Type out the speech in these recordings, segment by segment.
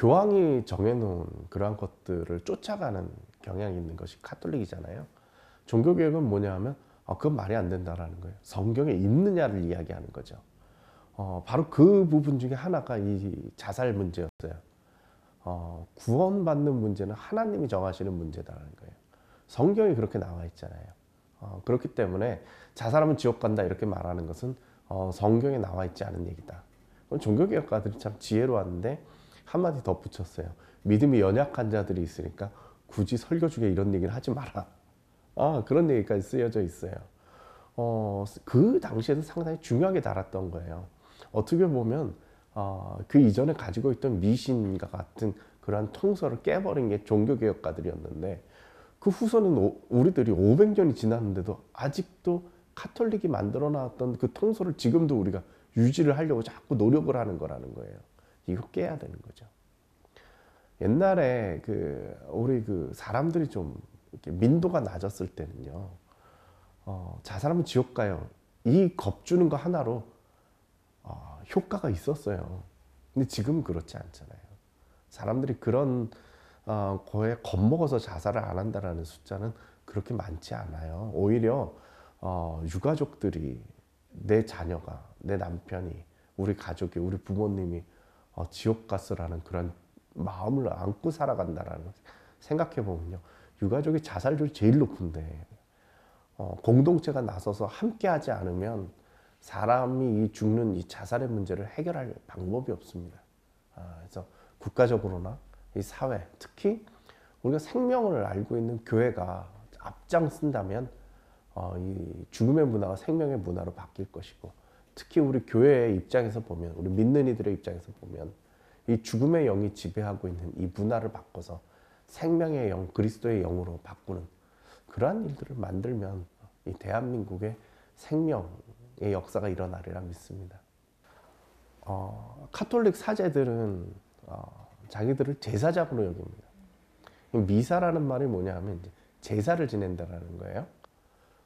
교황이 정해놓은 그러한 것들을 쫓아가는 경향이 있는 것이 카톨릭이잖아요. 종교개혁은 뭐냐 하면 어, 그건 말이 안 된다라는 거예요. 성경에 있느냐를 이야기하는 거죠. 어, 바로 그 부분 중에 하나가 이 자살 문제였어요. 어, 구원받는 문제는 하나님이 정하시는 문제다라는 거예요. 성경이 그렇게 나와 있잖아요. 어, 그렇기 때문에 자살하면 지옥 간다 이렇게 말하는 것은 어, 성경에 나와 있지 않은 얘기다. 그건 종교개혁가들이 참 지혜로웠는데 한마디 더 붙였어요. 믿음이 연약한 자들이 있으니까 굳이 설교 중에 이런 얘기를 하지 마라. 아, 그런 얘기까지 쓰여져 있어요. 어, 그 당시에도 상당히 중요하게 달았던 거예요. 어떻게 보면 어, 그 이전에 가지고 있던 미신과 같은 그러한 통설을 깨버린 게 종교개혁가들이었는데 그후손은 오, 우리들이 500년이 지났는데도 아직도 카톨릭이 만들어 놨던 그 통설을 지금도 우리가 유지를 하려고 자꾸 노력을 하는 거라는 거예요. 이거 깨야 되는 거죠. 옛날에 그 우리 그 사람들이 좀 민도가 낮았을 때는요. 어, 자 사람은 지옥 가요. 이 겁주는 거 하나로 어, 효과가 있었어요. 근데 지금 그렇지 않잖아요. 사람들이 그런 어, 거에 겁먹어서 자살을 안 한다라는 숫자는 그렇게 많지 않아요. 오히려 어, 유가족들이 내 자녀가 내 남편이 우리 가족이 우리 부모님이 어, 지옥 가스라는 그런 마음을 안고 살아간다라는 생각해 보면요. 유가족이 자살률 이 제일 높은데 어, 공동체가 나서서 함께하지 않으면 사람이 이 죽는 이 자살의 문제를 해결할 방법이 없습니다. 아, 그래서 국가적으로나 이 사회, 특히 우리가 생명을 알고 있는 교회가 앞장쓴다면 어, 이 죽음의 문화가 생명의 문화로 바뀔 것이고 특히 우리 교회의 입장에서 보면 우리 믿는 이들의 입장에서 보면 이 죽음의 영이 지배하고 있는 이 문화를 바꿔서 생명의 영, 그리스도의 영으로 바꾸는 그러한 일들을 만들면 이 대한민국의 생명의 역사가 일어나리라 믿습니다. 어, 카톨릭 사제들은 어, 자기들을 제사장으로 여깁니다. 미사라는 말이 뭐냐 하면 제사를 지낸다라는 거예요.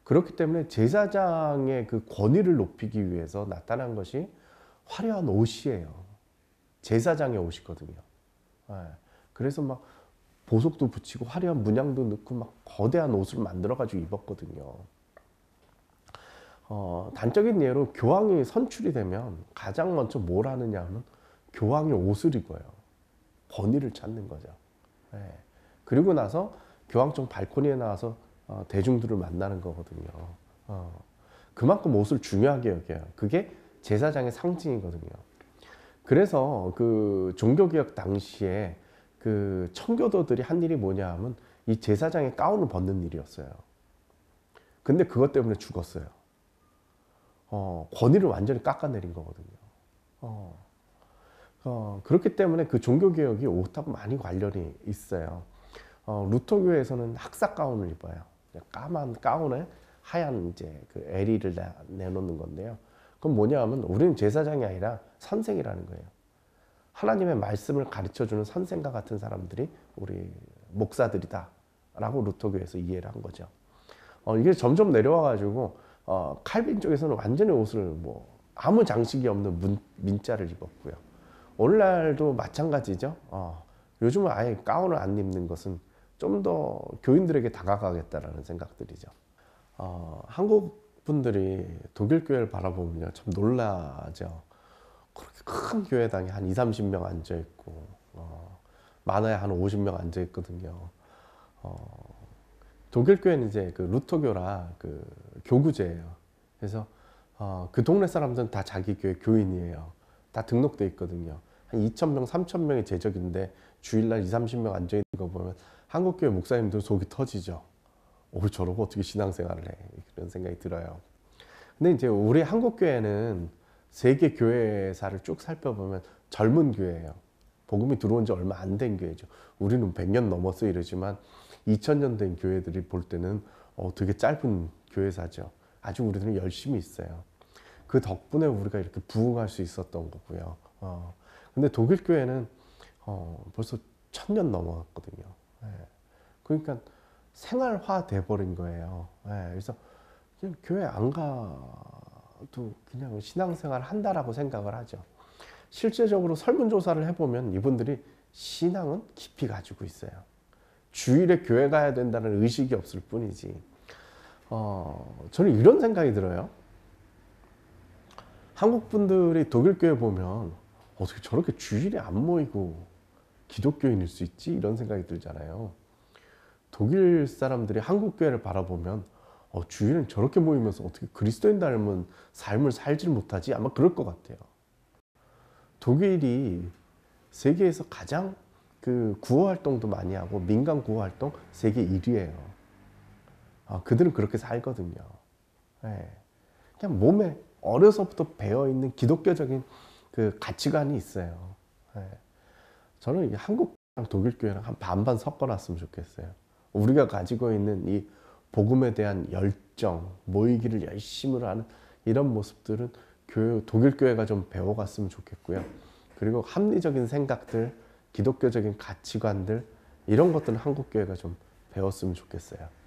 그렇기 때문에 제사장의 그 권위를 높이기 위해서 나타난 것이 화려한 옷이에요. 제사장의 옷이거든요. 예. 그래서 막 보석도 붙이고 화려한 문양도 넣고 막 거대한 옷을 만들어가지고 입었거든요. 어, 단적인 예로 교황이 선출이 되면 가장 먼저 뭘 하느냐 하면 교황이 옷을 입어요. 권위를 찾는 거죠. 예. 그리고 나서 교황청 발코니에 나와서 어, 대중들을 만나는 거거든요. 어, 그만큼 옷을 중요하게 여겨요. 그게 제사장의 상징이거든요. 그래서 그 종교개혁 당시에 그 청교도들이 한 일이 뭐냐 하면 이 제사장의 가운을 벗는 일이었어요. 근데 그것 때문에 죽었어요. 어, 권위를 완전히 깎아내린 거거든요. 어, 어, 그렇기 때문에 그 종교개혁이 옷하고 많이 관련이 있어요. 어, 루터교에서는 학사 가운을 입어요. 까만 가운에 하얀 이제 그 에리를 내놓는 건데요. 그건 뭐냐 하면 우리는 제사장이 아니라 선생이라는 거예요. 하나님의 말씀을 가르쳐주는 선생과 같은 사람들이 우리 목사들이다 라고 루터교에서 이해를 한 거죠. 어, 이게 점점 내려와가지고 어, 칼빈 쪽에서는 완전히 옷을 뭐 아무 장식이 없는 문, 민자를 입었고요. 오늘날도 마찬가지죠. 어, 요즘은 아예 가운을 안 입는 것은 좀더 교인들에게 다가가겠다라는 생각들이죠. 어, 한국 분들이 독일 교회를 바라보면참 놀라죠. 그렇게 큰 교회당에 한 2, 30명 앉아 있고 어, 많아야 한 50명 앉아 있거든요. 어, 독일 교회는 이제 그 루터교라 그 교구제예요. 그래서 어, 그 동네 사람들은 다 자기 교회 교인이에요. 다 등록돼 있거든요. 한 2,000명, 3,000명이 제적인데 주일날 2, 30명 앉아 있는 거 보면 한국교회 목사님들 속이 터지죠. 오, 어, 저러고 어떻게 신앙생활을 해. 그런 생각이 들어요. 근데 이제 우리 한국교회는 세계 교회사를 쭉 살펴보면 젊은 교회예요. 복음이 들어온 지 얼마 안 된 교회죠. 우리는 100년 넘었어 이러지만 2000년 된 교회들이 볼 때는 어, 되게 짧은 교회사죠. 아주 우리들은 열심히 있어요. 그 덕분에 우리가 이렇게 부흥할 수 있었던 거고요. 어. 근데 독일 교회는 어, 벌써 천 년 넘어갔거든요. 예. 그러니까 생활화 돼버린 거예요. 예. 그래서 그냥 교회 안 가도 그냥 신앙생활 한다라고 생각을 하죠. 실제적으로 설문조사를 해보면 이분들이 신앙은 깊이 가지고 있어요. 주일에 교회 가야 된다는 의식이 없을 뿐이지. 어, 저는 이런 생각이 들어요. 한국 분들이 독일 교회 보면 어떻게 저렇게 주일에 안 모이고 기독교인일 수 있지? 이런 생각이 들잖아요. 독일 사람들이 한국 교회를 바라보면 어, 주일은 저렇게 모이면서 어떻게 그리스도인 닮은 삶을 살질 못하지? 아마 그럴 것 같아요. 독일이 세계에서 가장 그 구호 활동도 많이 하고 민간 구호 활동 세계 1위예요. 아, 그들은 그렇게 살거든요. 네. 그냥 몸에 어려서부터 배어 있는 기독교적인 그 가치관이 있어요. 네. 저는 이게 한국랑 독일 교회랑 한 반반 섞어놨으면 좋겠어요. 우리가 가지고 있는 이 복음에 대한 열정, 모이기를 열심히 하는 이런 모습들은 교회, 독일 교회가 좀 배워갔으면 좋겠고요. 그리고 합리적인 생각들, 기독교적인 가치관들 이런 것들은 한국 교회가 좀 배웠으면 좋겠어요.